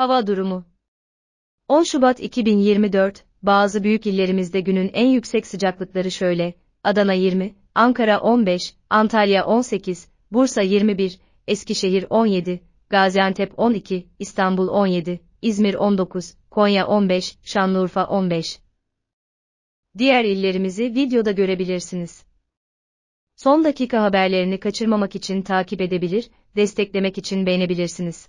Hava durumu 10 Şubat 2024, bazı büyük illerimizde günün en yüksek sıcaklıkları şöyle, Adana 20, Ankara 15, Antalya 18, Bursa 21, Eskişehir 17, Gaziantep 12, İstanbul 17, İzmir 19, Konya 15, Şanlıurfa 15. Diğer illerimizi videoda görebilirsiniz. Son dakika haberlerini kaçırmamak için takip edebilir, desteklemek için beğenebilirsiniz.